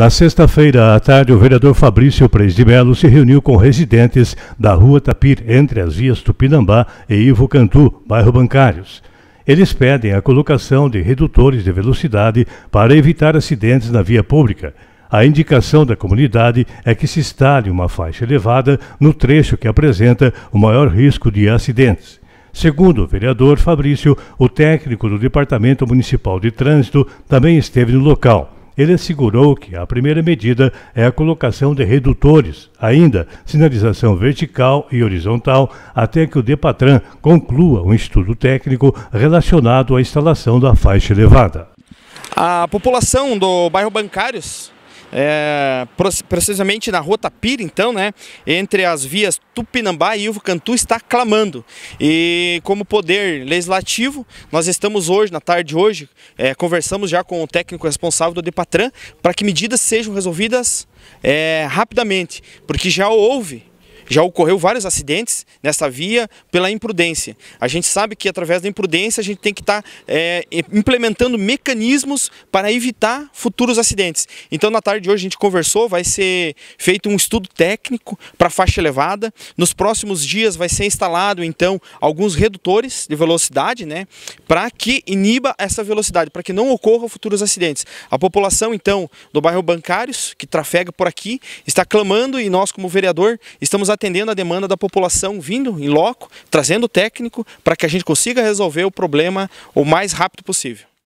Na sexta-feira à tarde, o vereador Fabrício Preis de Melo se reuniu com residentes da Rua Tapir, entre as vias Tupinambá e Ivo Cantu, bairro Bancários. Eles pedem a colocação de redutores de velocidade para evitar acidentes na via pública. A indicação da comunidade é que se instale uma faixa elevada no trecho que apresenta o maior risco de acidentes. Segundo o vereador Fabrício, o técnico do Departamento Municipal de Trânsito também esteve no local. Ele assegurou que a primeira medida é a colocação de redutores, ainda sinalização vertical e horizontal, até que o Depatran conclua um estudo técnico relacionado à instalação da faixa elevada. A população do bairro Bancários é, precisamente na rota Pira, então, né, entre as vias Tupinambá e Ilvo Cantu, está clamando. E como poder legislativo, nós estamos hoje, na tarde de hoje, é, conversamos já com o técnico responsável do DEPATRAN para que medidas sejam resolvidas é, rapidamente, porque já houve já ocorreu vários acidentes nessa via pela imprudência. A gente sabe que através da imprudência a gente tem que estar tá, é, implementando mecanismos para evitar futuros acidentes. Então na tarde de hoje a gente conversou, vai ser feito um estudo técnico para faixa elevada. Nos próximos dias vai ser instalado então alguns redutores de velocidade, né, para que iniba essa velocidade, para que não ocorra futuros acidentes. A população então do bairro Bancários, que trafega por aqui, está clamando e nós como vereador estamos atendendo atendendo a demanda da população vindo em loco, trazendo o técnico para que a gente consiga resolver o problema o mais rápido possível.